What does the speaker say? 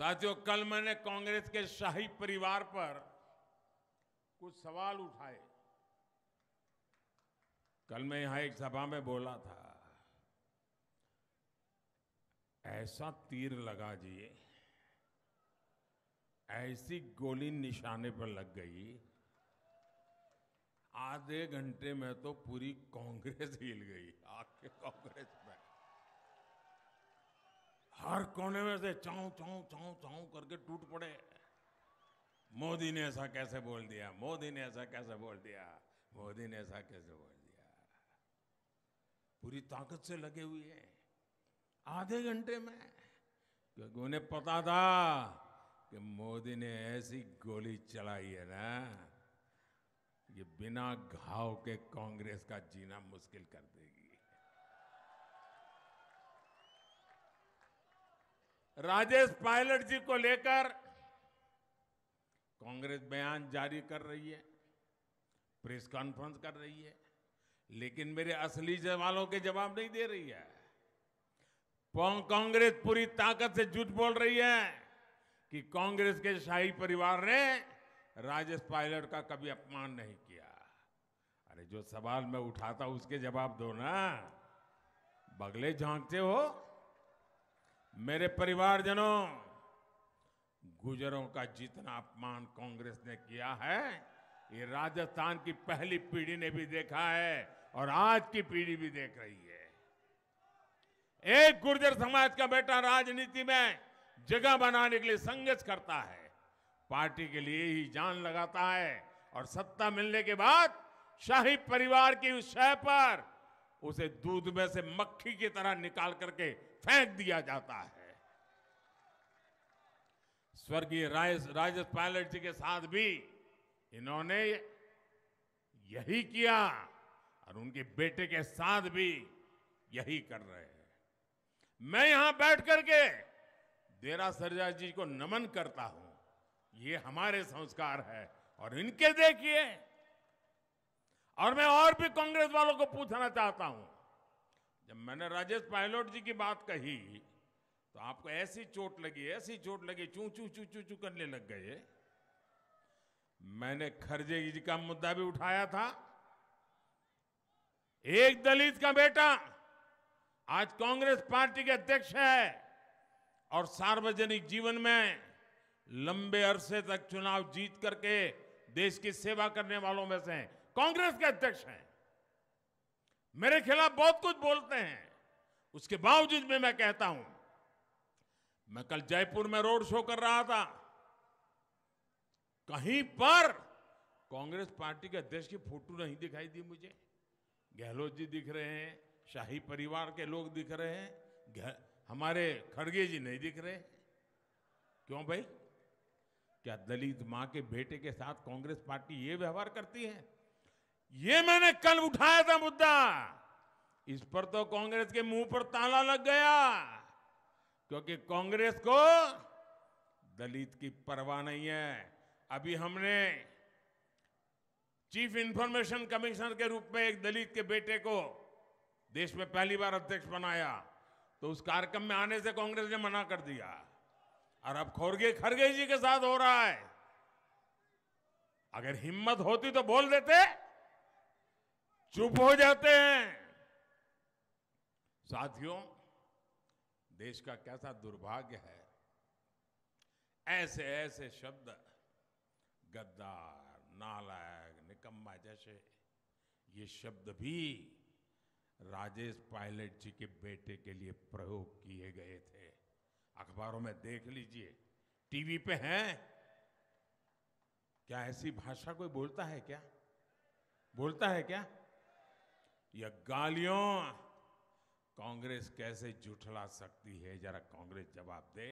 साथियों कल मैंने कांग्रेस के शाही परिवार पर कुछ सवाल उठाए कल मैं यहां एक सभा में बोला था ऐसा तीर लगा जी ऐसी गोली निशाने पर लग गई आधे घंटे में तो पूरी कांग्रेस हिल गई आके कांग्रेस हर कोने में से चाऊ चाऊ चाऊ चाऊ करके टूट पड़े मोदी ने ऐसा कैसे बोल दिया मोदी ने ऐसा कैसे बोल दिया मोदी ने ऐसा कैसे बोल दिया पूरी ताकत से लगे हुए है आधे घंटे में क्योंकि उन्हें पता था कि मोदी ने ऐसी गोली चलाई है ना ये बिना घाव के कांग्रेस का जीना मुश्किल कर देगी राजेश पायलट जी को लेकर कांग्रेस बयान जारी कर रही है प्रेस कॉन्फ्रेंस कर रही है लेकिन मेरे असली सवालों के जवाब नहीं दे रही है कांग्रेस पूरी ताकत से झूठ बोल रही है कि कांग्रेस के शाही परिवार ने राजेश पायलट का कभी अपमान नहीं किया अरे जो सवाल मैं उठाता उसके जवाब दो ना बगले झांकते हो मेरे परिवारजनों गुजरों का जितना अपमान कांग्रेस ने किया है ये राजस्थान की पहली पीढ़ी ने भी देखा है और आज की पीढ़ी भी देख रही है एक गुर्जर समाज का बेटा राजनीति में जगह बनाने के लिए संघर्ष करता है पार्टी के लिए ही जान लगाता है और सत्ता मिलने के बाद शाही परिवार की उस शह पर उसे दूध में से मक्खी की तरह निकाल करके फेंक दिया जाता है स्वर्गीय राजेश पायलट जी के साथ भी इन्होंने यही किया और उनके बेटे के साथ भी यही कर रहे हैं मैं यहां बैठ करके देरा सरजा जी को नमन करता हूं ये हमारे संस्कार है और इनके देखिए और मैं और भी कांग्रेस वालों को पूछना चाहता हूं जब मैंने राजेश पायलट जी की बात कही तो आपको ऐसी चोट लगी ऐसी चोट लगी चू चू चू चू चू करने लग गए मैंने खरजे जी का मुद्दा भी उठाया था एक दलित का बेटा आज कांग्रेस पार्टी के अध्यक्ष है और सार्वजनिक जीवन में लंबे अरसे तक चुनाव जीत करके देश की सेवा करने वालों में से कांग्रेस के अध्यक्ष हैं मेरे खिलाफ बहुत कुछ बोलते हैं उसके बावजूद भी मैं कहता हूं मैं कल जयपुर में रोड शो कर रहा था कहीं पर कांग्रेस पार्टी के अध्यक्ष की फोटो नहीं दिखाई दी मुझे गहलोत जी दिख रहे हैं शाही परिवार के लोग दिख रहे हैं हमारे खड़गे जी नहीं दिख रहे क्यों भाई क्या दलित मां के बेटे के साथ कांग्रेस पार्टी ये व्यवहार करती है ये मैंने कल उठाया था मुद्दा इस पर तो कांग्रेस के मुंह पर ताला लग गया क्योंकि कांग्रेस को दलित की परवाह नहीं है अभी हमने चीफ इंफॉर्मेशन कमिश्नर के रूप में एक दलित के बेटे को देश में पहली बार अध्यक्ष बनाया तो उस कार्यक्रम में आने से कांग्रेस ने मना कर दिया और अब खोरगे खरगे जी के साथ हो रहा है अगर हिम्मत होती तो बोल देते चुप हो जाते हैं साथियों देश का कैसा दुर्भाग्य है ऐसे ऐसे शब्द गद्दार नालायक निकम्मा जैसे ये शब्द भी राजेश पायलट जी के बेटे के लिए प्रयोग किए गए थे अखबारों में देख लीजिए टीवी पे हैं क्या ऐसी भाषा कोई बोलता है क्या बोलता है क्या यह गालियों कांग्रेस कैसे जुठला सकती है जरा कांग्रेस जवाब दे